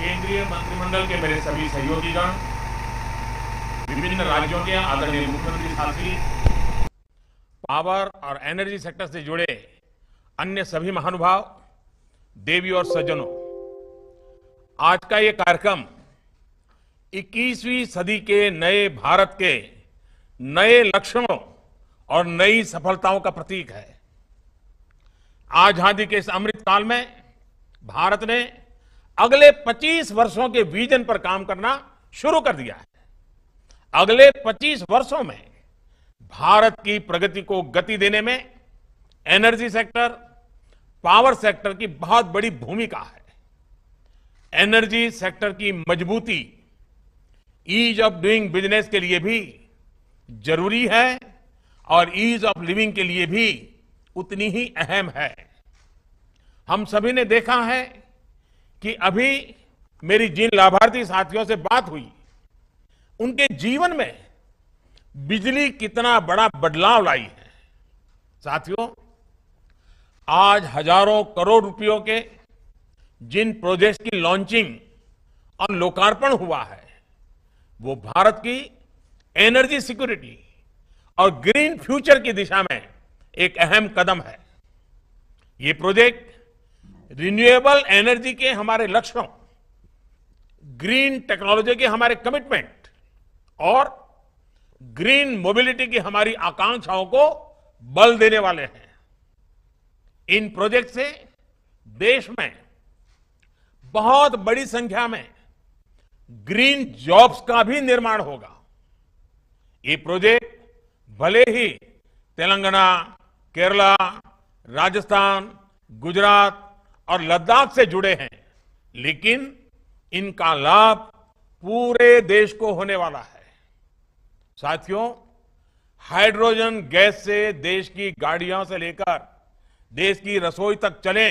केंद्रीय मंत्रिमंडल के मेरे सभी सहयोगीगण विभिन्न राज्यों के आदरणीय मुख्यमंत्री साथी पावर और एनर्जी सेक्टर से जुड़े अन्य सभी महानुभाव देवी और सज्जनों आज का ये कार्यक्रम 21वीं सदी के नए भारत के नए लक्ष्यों और नई सफलताओं का प्रतीक है आजादी के इस अमृत काल में भारत ने अगले 25 वर्षों के विजन पर काम करना शुरू कर दिया है अगले 25 वर्षों में भारत की प्रगति को गति देने में एनर्जी सेक्टर पावर सेक्टर की बहुत बड़ी भूमिका है एनर्जी सेक्टर की मजबूती ईज ऑफ डूइंग बिजनेस के लिए भी जरूरी है और ईज ऑफ लिविंग के लिए भी उतनी ही अहम है हम सभी ने देखा है कि अभी मेरी जिन लाभार्थी साथियों से बात हुई उनके जीवन में बिजली कितना बड़ा बदलाव लाई है साथियों आज हजारों करोड़ रुपयों के जिन प्रोजेक्ट की लॉन्चिंग और लोकार्पण हुआ है वो भारत की एनर्जी सिक्योरिटी और ग्रीन फ्यूचर की दिशा में एक अहम कदम है ये प्रोजेक्ट रिन्यूएबल एनर्जी के हमारे लक्ष्यों ग्रीन टेक्नोलॉजी के हमारे कमिटमेंट और ग्रीन मोबिलिटी की हमारी आकांक्षाओं को बल देने वाले हैं इन प्रोजेक्ट से देश में बहुत बड़ी संख्या में ग्रीन जॉब्स का भी निर्माण होगा ये प्रोजेक्ट भले ही तेलंगाना केरला राजस्थान गुजरात और लद्दाख से जुड़े हैं लेकिन इनका लाभ पूरे देश को होने वाला है साथियों हाइड्रोजन गैस से देश की गाड़ियों से लेकर देश की रसोई तक चले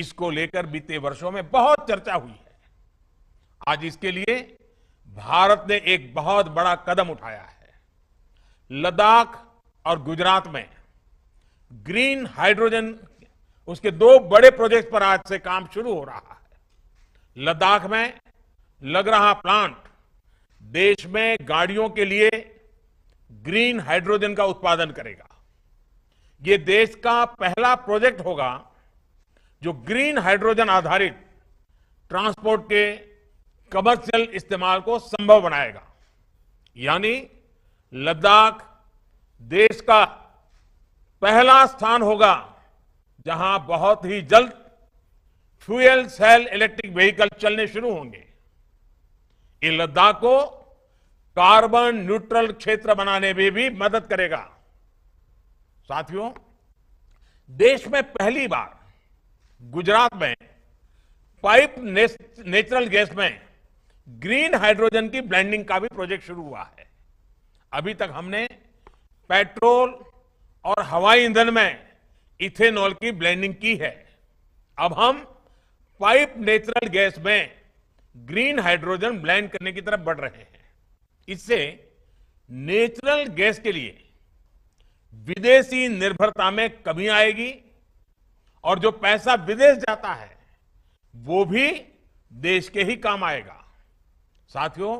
इसको लेकर बीते वर्षों में बहुत चर्चा हुई है आज इसके लिए भारत ने एक बहुत बड़ा कदम उठाया है लद्दाख और गुजरात में ग्रीन हाइड्रोजन उसके दो बड़े प्रोजेक्ट पर आज से काम शुरू हो रहा है लद्दाख में लग रहा प्लांट देश में गाड़ियों के लिए ग्रीन हाइड्रोजन का उत्पादन करेगा यह देश का पहला प्रोजेक्ट होगा जो ग्रीन हाइड्रोजन आधारित ट्रांसपोर्ट के कमर्शियल इस्तेमाल को संभव बनाएगा यानी लद्दाख देश का पहला स्थान होगा जहां बहुत ही जल्द फ्यूएल सेल इलेक्ट्रिक व्हीकल चलने शुरू होंगे ये लद्दाख को कार्बन न्यूट्रल क्षेत्र बनाने में भी मदद करेगा साथियों देश में पहली बार गुजरात में पाइप नेचुरल गैस में ग्रीन हाइड्रोजन की ब्लेंडिंग का भी प्रोजेक्ट शुरू हुआ है अभी तक हमने पेट्रोल और हवाई ईंधन में इथेनॉल की ब्लेंडिंग की है अब हम पाइप नेचुरल गैस में ग्रीन हाइड्रोजन ब्लेंड करने की तरफ बढ़ रहे हैं इससे नेचुरल गैस के लिए विदेशी निर्भरता में कमी आएगी और जो पैसा विदेश जाता है वो भी देश के ही काम आएगा साथियों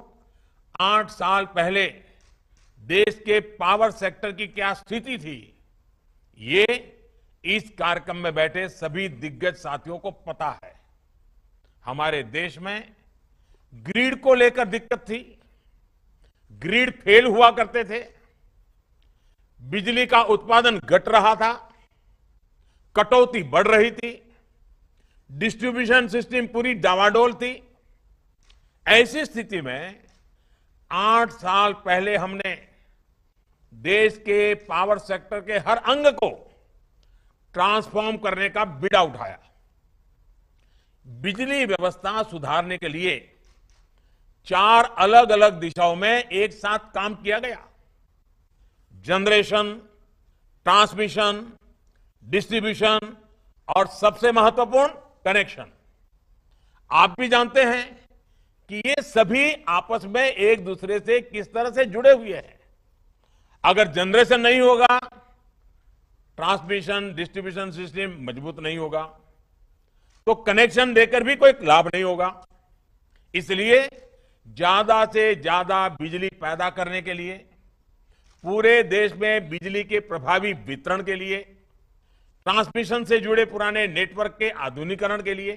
आठ साल पहले देश के पावर सेक्टर की क्या स्थिति थी ये इस कार्यक्रम में बैठे सभी दिग्गज साथियों को पता है हमारे देश में ग्रीड को लेकर दिक्कत थी ग्रीड फेल हुआ करते थे बिजली का उत्पादन घट रहा था कटौती बढ़ रही थी डिस्ट्रीब्यूशन सिस्टम पूरी डावाडोल थी ऐसी स्थिति में आठ साल पहले हमने देश के पावर सेक्टर के हर अंग को ट्रांसफॉर्म करने का बिड़ा उठाया बिजली व्यवस्था सुधारने के लिए चार अलग अलग दिशाओं में एक साथ काम किया गया जनरेशन ट्रांसमिशन डिस्ट्रीब्यूशन और सबसे महत्वपूर्ण कनेक्शन आप भी जानते हैं कि ये सभी आपस में एक दूसरे से किस तरह से जुड़े हुए हैं अगर जनरेशन नहीं होगा ट्रांसमिशन डिस्ट्रीब्यूशन सिस्टम मजबूत नहीं होगा तो कनेक्शन देकर भी कोई लाभ नहीं होगा इसलिए ज्यादा से ज्यादा बिजली पैदा करने के लिए पूरे देश में बिजली के प्रभावी वितरण के लिए ट्रांसमिशन से जुड़े पुराने नेटवर्क के आधुनिकरण के लिए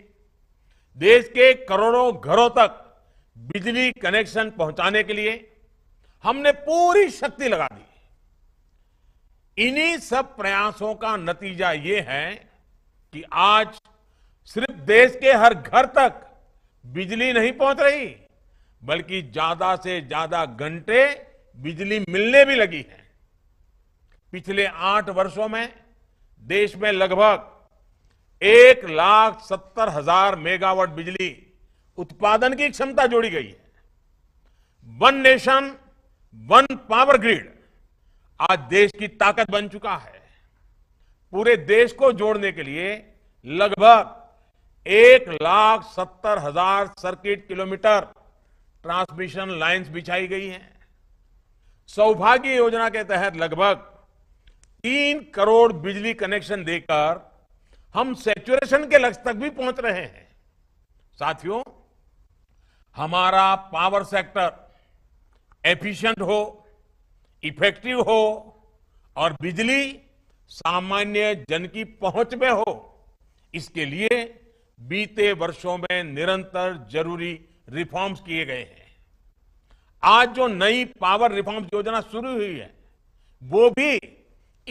देश के करोड़ों घरों तक बिजली कनेक्शन पहुंचाने के लिए हमने पूरी शक्ति लगा दी इन्हीं सब प्रयासों का नतीजा ये है कि आज सिर्फ देश के हर घर तक बिजली नहीं पहुंच रही बल्कि ज्यादा से ज्यादा घंटे बिजली मिलने भी लगी है पिछले आठ वर्षों में देश में लगभग एक लाख सत्तर हजार मेगावाट बिजली उत्पादन की क्षमता जोड़ी गई है one nation one power grid आज देश की ताकत बन चुका है पूरे देश को जोड़ने के लिए लगभग एक लाख सत्तर हजार सर्किट किलोमीटर ट्रांसमिशन लाइंस बिछाई गई हैं सौभाग्य योजना के तहत लगभग तीन करोड़ बिजली कनेक्शन देकर हम सेचुरेशन के लक्ष्य तक भी पहुंच रहे हैं साथियों हमारा पावर सेक्टर एफिशिएंट हो इफेक्टिव हो और बिजली सामान्य जन की पहुंच में हो इसके लिए बीते वर्षों में निरंतर जरूरी रिफॉर्म्स किए गए हैं आज जो नई पावर रिफॉर्म्स योजना शुरू हुई है वो भी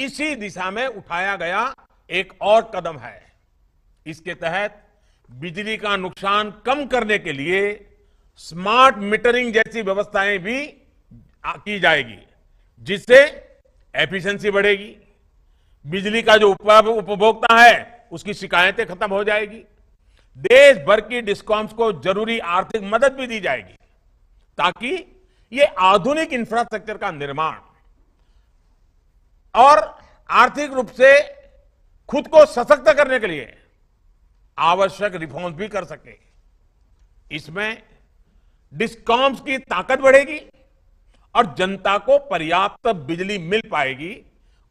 इसी दिशा में उठाया गया एक और कदम है इसके तहत बिजली का नुकसान कम करने के लिए स्मार्ट मीटरिंग जैसी व्यवस्थाएं भी की जाएगी जिससे एफिशिएंसी बढ़ेगी बिजली का जो उपभोक्ता है उसकी शिकायतें खत्म हो जाएगी देश भर की डिस्कॉम्स को जरूरी आर्थिक मदद भी दी जाएगी ताकि ये आधुनिक इंफ्रास्ट्रक्चर का निर्माण और आर्थिक रूप से खुद को सशक्त करने के लिए आवश्यक रिफॉर्म्स भी कर सके इसमें डिस्कॉम्स की ताकत बढ़ेगी और जनता को पर्याप्त बिजली मिल पाएगी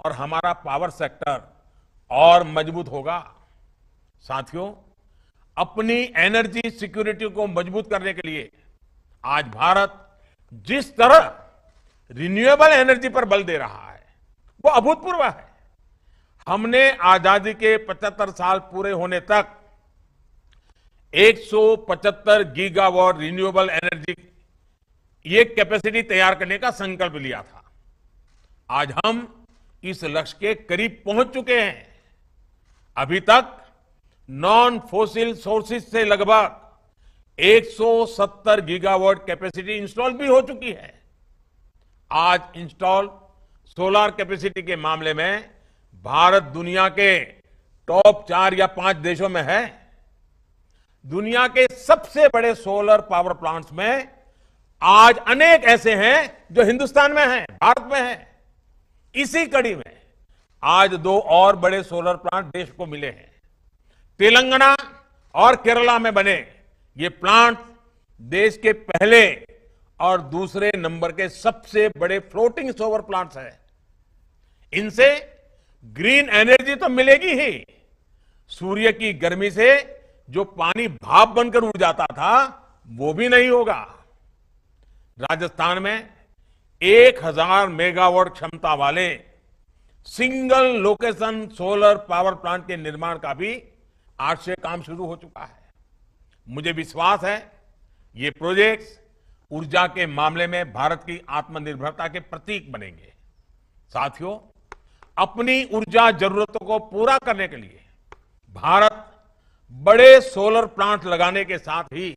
और हमारा पावर सेक्टर और मजबूत होगा साथियों अपनी एनर्जी सिक्योरिटी को मजबूत करने के लिए आज भारत जिस तरह रिन्यूएबल एनर्जी पर बल दे रहा है वो अभूतपूर्व है हमने आजादी के 75 साल पूरे होने तक 175 गीगावाट रिन्यूएबल एनर्जी ये कैपेसिटी तैयार करने का संकल्प लिया था आज हम इस लक्ष्य के करीब पहुंच चुके हैं अभी तक नॉन फोसिल सोर्सेज से लगभग 170 गीगावाट कैपेसिटी इंस्टॉल भी हो चुकी है आज इंस्टॉल सोलर कैपेसिटी के मामले में भारत दुनिया के टॉप चार या पांच देशों में है दुनिया के सबसे बड़े सोलर पावर प्लांट्स में आज अनेक ऐसे हैं जो हिंदुस्तान में हैं भारत में हैं इसी कड़ी में आज दो और बड़े सोलर प्लांट देश को मिले हैं तेलंगाना और केरला में बने ये प्लांट देश के पहले और दूसरे नंबर के सबसे बड़े फ्लोटिंग सोलर प्लांट्स हैं इनसे ग्रीन एनर्जी तो मिलेगी ही सूर्य की गर्मी से जो पानी भाप बनकर उड़ जाता था वो भी नहीं होगा राजस्थान में 1000 मेगावाट क्षमता वाले single location solar power plant के निर्माण का भी आज से काम शुरू हो चुका है मुझे विश्वास है ये प्रोजेक्ट्स ऊर्जा के मामले में भारत की आत्मनिर्भरता के प्रतीक बनेंगे साथियों अपनी ऊर्जा जरूरतों को पूरा करने के लिए भारत बड़े सोलर प्लांट लगाने के साथ ही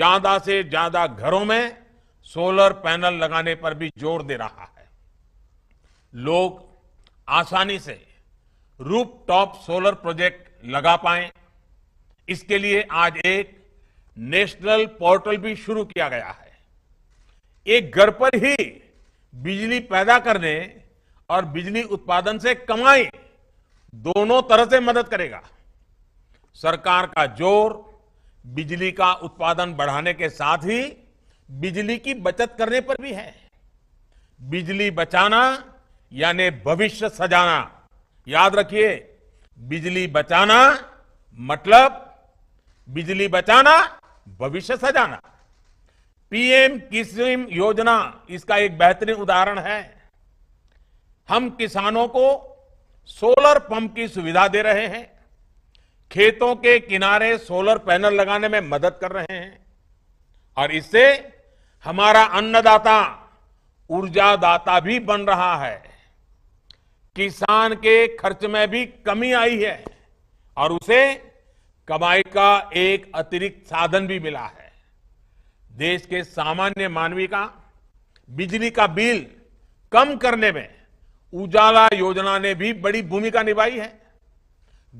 ज्यादा से ज्यादा घरों में सोलर पैनल लगाने पर भी जोर दे रहा है लोग आसानी से रूप टॉप सोलर प्रोजेक्ट लगा पाए इसके लिए आज एक नेशनल पोर्टल भी शुरू किया गया है एक घर पर ही बिजली पैदा करने और बिजली उत्पादन से कमाई दोनों तरह से मदद करेगा सरकार का जोर बिजली का उत्पादन बढ़ाने के साथ ही बिजली की बचत करने पर भी है बिजली बचाना यानी भविष्य सजाना याद रखिए बिजली बचाना मतलब बिजली बचाना भविष्य सजाना पीएम किसिम योजना इसका एक बेहतरीन उदाहरण है हम किसानों को सोलर पंप की सुविधा दे रहे हैं खेतों के किनारे सोलर पैनल लगाने में मदद कर रहे हैं और इससे हमारा अन्नदाता ऊर्जादाता भी बन रहा है किसान के खर्च में भी कमी आई है और उसे कमाई का एक अतिरिक्त साधन भी मिला है देश के सामान्य मानवी का बिजली का बिल कम करने में उजाला योजना ने भी बड़ी भूमिका निभाई है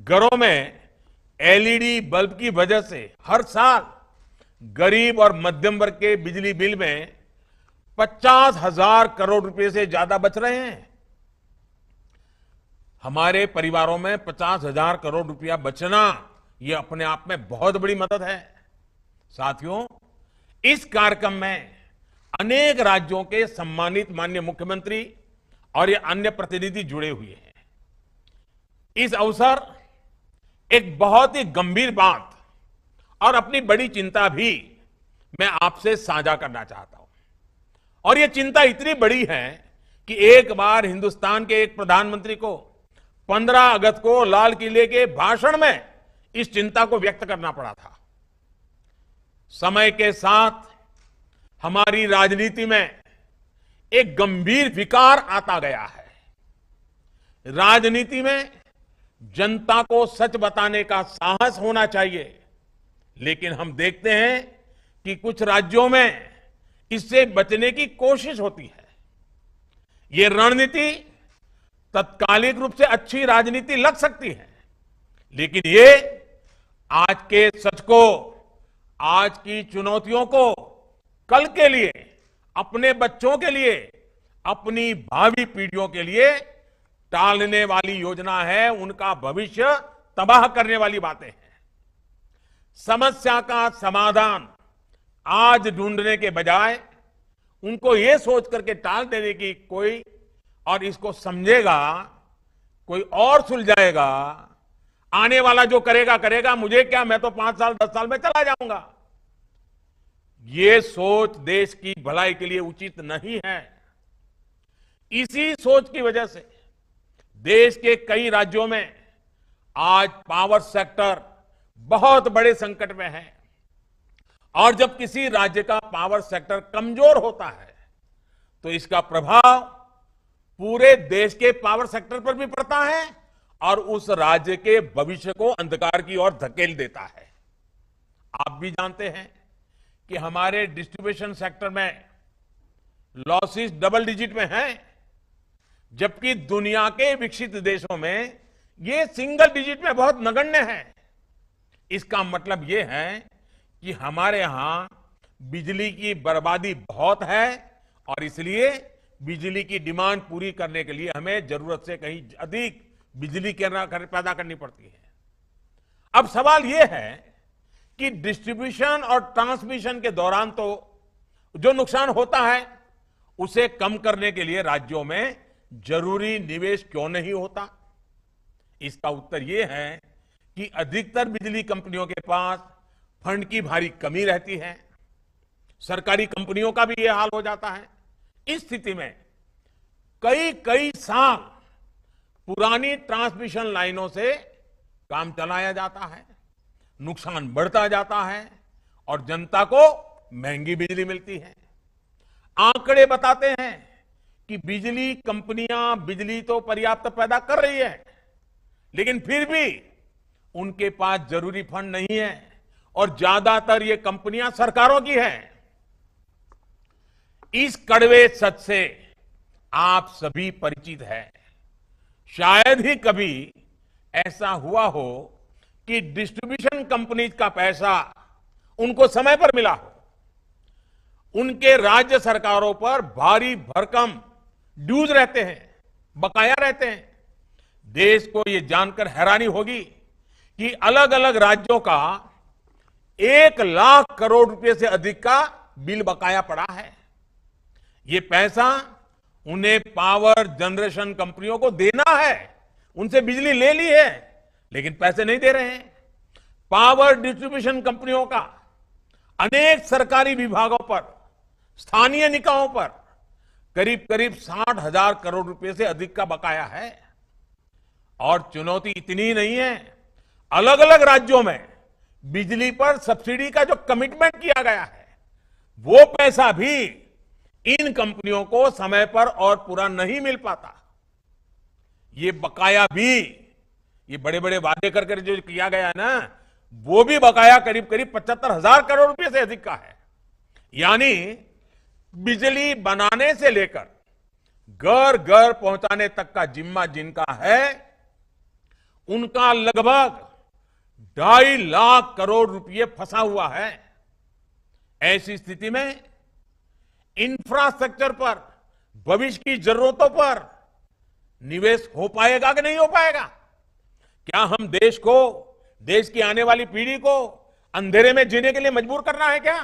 घरों में एलईडी बल्ब की वजह से हर साल गरीब और मध्यम वर्ग के बिजली बिल में पचास हजार करोड़ रुपए से ज्यादा बच रहे हैं हमारे परिवारों में पचास हजार करोड़ रुपया बचना यह अपने आप में बहुत बड़ी मदद है साथियों इस कार्यक्रम में अनेक राज्यों के सम्मानित माननीय मुख्यमंत्री और ये अन्य प्रतिनिधि जुड़े हुए हैं इस अवसर एक बहुत ही गंभीर बात और अपनी बड़ी चिंता भी मैं आपसे साझा करना चाहता हूं और यह चिंता इतनी बड़ी है कि एक बार हिंदुस्तान के एक प्रधानमंत्री को 15 अगस्त को लाल किले के भाषण में इस चिंता को व्यक्त करना पड़ा था समय के साथ हमारी राजनीति में एक गंभीर विकार आता गया है राजनीति में जनता को सच बताने का साहस होना चाहिए लेकिन हम देखते हैं कि कुछ राज्यों में इससे बचने की कोशिश होती है ये रणनीति तत्कालिक रूप से अच्छी राजनीति लग सकती है लेकिन ये आज के सच को आज की चुनौतियों को कल के लिए अपने बच्चों के लिए अपनी भावी पीढ़ियों के लिए टालने वाली योजना है उनका भविष्य तबाह करने वाली बातें हैं समस्या का समाधान आज ढूंढने के बजाय उनको ये सोच करके टाल देने की कोई और इसको समझेगा कोई और सुलझाएगा आने वाला जो करेगा करेगा मुझे क्या मैं तो पांच साल दस साल में चला जाऊंगा ये सोच देश की भलाई के लिए उचित नहीं है इसी सोच की वजह से देश के कई राज्यों में आज पावर सेक्टर बहुत बड़े संकट में है और जब किसी राज्य का पावर सेक्टर कमजोर होता है तो इसका प्रभाव पूरे देश के पावर सेक्टर पर भी पड़ता है और उस राज्य के भविष्य को अंधकार की ओर धकेल देता है आप भी जानते हैं कि हमारे डिस्ट्रीब्यूशन सेक्टर में लॉसेस डबल डिजिट में हैं जबकि दुनिया के विकसित देशों में ये सिंगल डिजिट में बहुत नगण्य है इसका मतलब ये है कि हमारे यहां बिजली की बर्बादी बहुत है और इसलिए बिजली की डिमांड पूरी करने के लिए हमें जरूरत से कहीं अधिक बिजली कर, पैदा करनी पड़ती है अब सवाल यह है कि डिस्ट्रीब्यूशन और ट्रांसमिशन के दौरान तो जो नुकसान होता है उसे कम करने के लिए राज्यों में जरूरी निवेश क्यों नहीं होता इसका उत्तर यह है कि अधिकतर बिजली कंपनियों के पास फंड की भारी कमी रहती है सरकारी कंपनियों का भी यह हाल हो जाता है इस स्थिति में कई कई साल पुरानी ट्रांसमिशन लाइनों से काम चलाया जाता है नुकसान बढ़ता जाता है और जनता को महंगी बिजली मिलती है आंकड़े बताते हैं कि बिजली कंपनियां बिजली तो पर्याप्त पैदा कर रही है लेकिन फिर भी उनके पास जरूरी फंड नहीं है और ज्यादातर ये कंपनियां सरकारों की हैं इस कड़वे सच से आप सभी परिचित हैं शायद ही कभी ऐसा हुआ हो कि डिस्ट्रीब्यूशन कंपनीज का पैसा उनको समय पर मिला हो उनके राज्य सरकारों पर भारी भरकम ड्यूज रहते हैं बकाया रहते हैं देश को यह जानकर हैरानी होगी कि अलग अलग राज्यों का एक लाख करोड़ रुपए से अधिक का बिल बकाया पड़ा है ये पैसा उन्हें पावर जनरेशन कंपनियों को देना है उनसे बिजली ले ली है लेकिन पैसे नहीं दे रहे हैं पावर डिस्ट्रीब्यूशन कंपनियों का अनेक सरकारी विभागों पर स्थानीय निकायों पर करीब करीब साठ हजार करोड़ रुपए से अधिक का बकाया है और चुनौती इतनी नहीं है अलग अलग राज्यों में बिजली पर सब्सिडी का जो कमिटमेंट किया गया है वो पैसा भी इन कंपनियों को समय पर और पूरा नहीं मिल पाता ये बकाया भी ये बड़े बड़े वादे करके जो किया गया ना वो भी बकाया करीब करीब पचहत्तर हजार करोड़ रुपए से अधिक का है यानी बिजली बनाने से लेकर घर घर पहुंचाने तक का जिम्मा जिनका है उनका लगभग ढाई लाख करोड़ रुपये फंसा हुआ है ऐसी स्थिति में इंफ्रास्ट्रक्चर पर भविष्य की जरूरतों पर निवेश हो पाएगा कि नहीं हो पाएगा क्या हम देश को देश की आने वाली पीढ़ी को अंधेरे में जीने के लिए मजबूर करना है क्या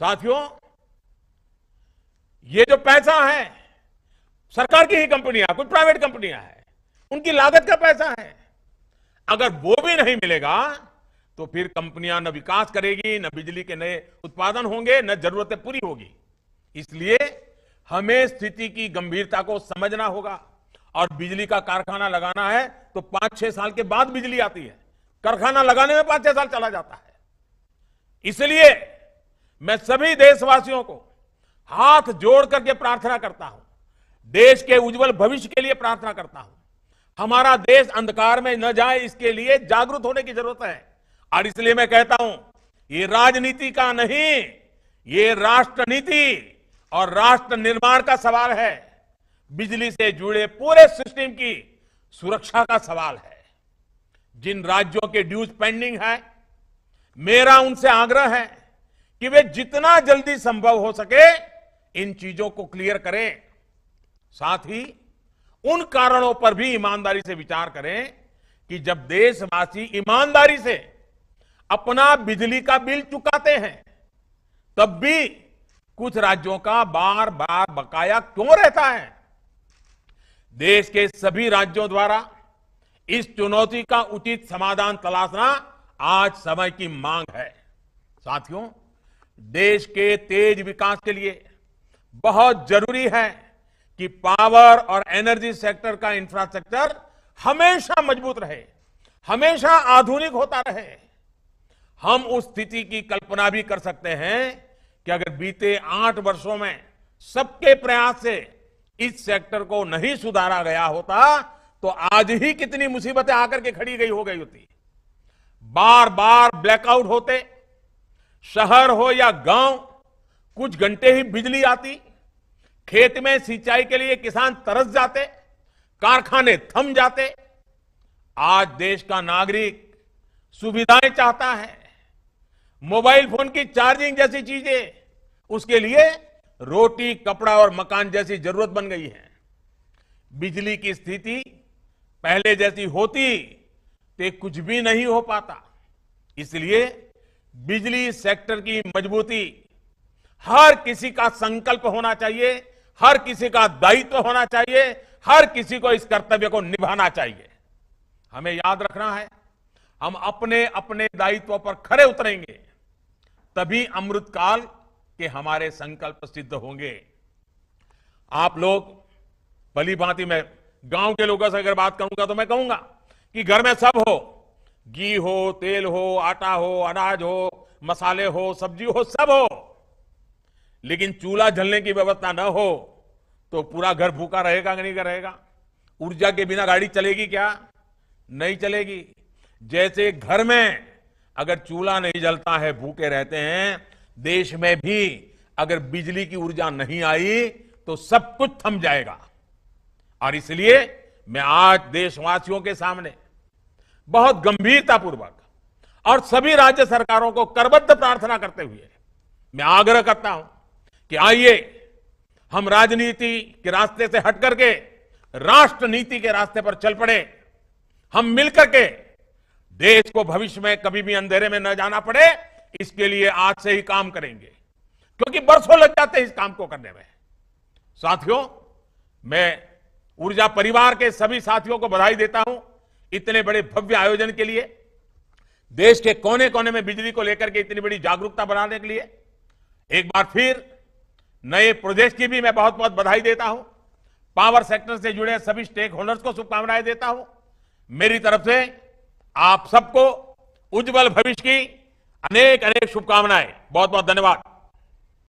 साथियों ये जो पैसा है सरकार की ही कंपनियां कुछ प्राइवेट कंपनियां हैं उनकी लागत का पैसा है अगर वो भी नहीं मिलेगा तो फिर कंपनियां न विकास करेगी न बिजली के नए उत्पादन होंगे न जरूरतें पूरी होगी इसलिए हमें स्थिति की गंभीरता को समझना होगा और बिजली का कारखाना लगाना है तो पांच छह साल के बाद बिजली आती है कारखाना लगाने में पांच छह साल चला जाता है इसलिए मैं सभी देशवासियों को हाथ जोड़ करके प्रार्थना करता हूं देश के उज्जवल भविष्य के लिए प्रार्थना करता हूं हमारा देश अंधकार में न जाए इसके लिए जागरूक होने की जरूरत है और इसलिए मैं कहता हूं ये राजनीति का नहीं ये राष्ट्र नीति और राष्ट्र निर्माण का सवाल है बिजली से जुड़े पूरे सिस्टम की सुरक्षा का सवाल है जिन राज्यों के ड्यूज पेंडिंग है मेरा उनसे आग्रह है कि वे जितना जल्दी संभव हो सके इन चीजों को क्लियर करें साथ ही उन कारणों पर भी ईमानदारी से विचार करें कि जब देशवासी ईमानदारी से अपना बिजली का बिल चुकाते हैं तब भी कुछ राज्यों का बार बार बकाया क्यों रहता है देश के सभी राज्यों द्वारा इस चुनौती का उचित समाधान तलाशना आज समय की मांग है साथियों देश के तेज विकास के लिए बहुत जरूरी है कि पावर और एनर्जी सेक्टर का इंफ्रास्ट्रक्चर हमेशा मजबूत रहे हमेशा आधुनिक होता रहे हम उस स्थिति की कल्पना भी कर सकते हैं कि अगर बीते आठ वर्षों में सबके प्रयास से इस सेक्टर को नहीं सुधारा गया होता तो आज ही कितनी मुसीबतें आकर के खड़ी गई हो गई होती बार बार ब्लैकआउट होते शहर हो या गांव कुछ घंटे ही बिजली आती खेत में सिंचाई के लिए किसान तरस जाते कारखाने थम जाते आज देश का नागरिक सुविधाएं चाहता है मोबाइल फोन की चार्जिंग जैसी चीजें उसके लिए रोटी कपड़ा और मकान जैसी जरूरत बन गई है बिजली की स्थिति पहले जैसी होती तो कुछ भी नहीं हो पाता इसलिए बिजली सेक्टर की मजबूती हर किसी का संकल्प होना चाहिए हर किसी का दायित्व तो होना चाहिए हर किसी को इस कर्तव्य को निभाना चाहिए हमें याद रखना है हम अपने अपने दायित्व पर खड़े उतरेंगे तभी अमृतकाल के हमारे संकल्प सिद्ध होंगे आप लोग भली भांति में गांव के लोगों से अगर बात करूंगा तो मैं कहूंगा कि घर में सब हो घी हो तेल हो आटा हो अनाज हो मसाले हो सब्जी हो सब हो लेकिन चूल्हा जलने की व्यवस्था न हो तो पूरा घर भूखा रहेगा कि नहीं रहेगा ऊर्जा के बिना गाड़ी चलेगी क्या नहीं चलेगी जैसे घर में अगर चूल्हा नहीं जलता है भूखे रहते हैं देश में भी अगर बिजली की ऊर्जा नहीं आई तो सब कुछ थम जाएगा और इसलिए मैं आज देशवासियों के सामने बहुत गंभीरतापूर्वक और सभी राज्य सरकारों को करबद्ध प्रार्थना करते हुए मैं आग्रह करता हूं कि आइए हम राजनीति के रास्ते से हट करके राष्ट्र नीति के रास्ते पर चल पड़े हम मिलकर के देश को भविष्य में कभी भी अंधेरे में न जाना पड़े इसके लिए आज से ही काम करेंगे क्योंकि बरसों लग जाते हैं इस काम को करने में साथियों मैं ऊर्जा परिवार के सभी साथियों को बधाई देता हूं इतने बड़े भव्य आयोजन के लिए देश के कोने कोने में बिजली को लेकर के इतनी बड़ी जागरूकता बनाने के लिए एक बार फिर नए प्रोजेक्ट की भी मैं बहुत बहुत बधाई देता हूं पावर सेक्टर से जुड़े सभी स्टेक होल्डर्स को शुभकामनाएं देता हूं मेरी तरफ से आप सबको उज्जवल भविष्य की अनेक अनेक शुभकामनाएं बहुत बहुत धन्यवाद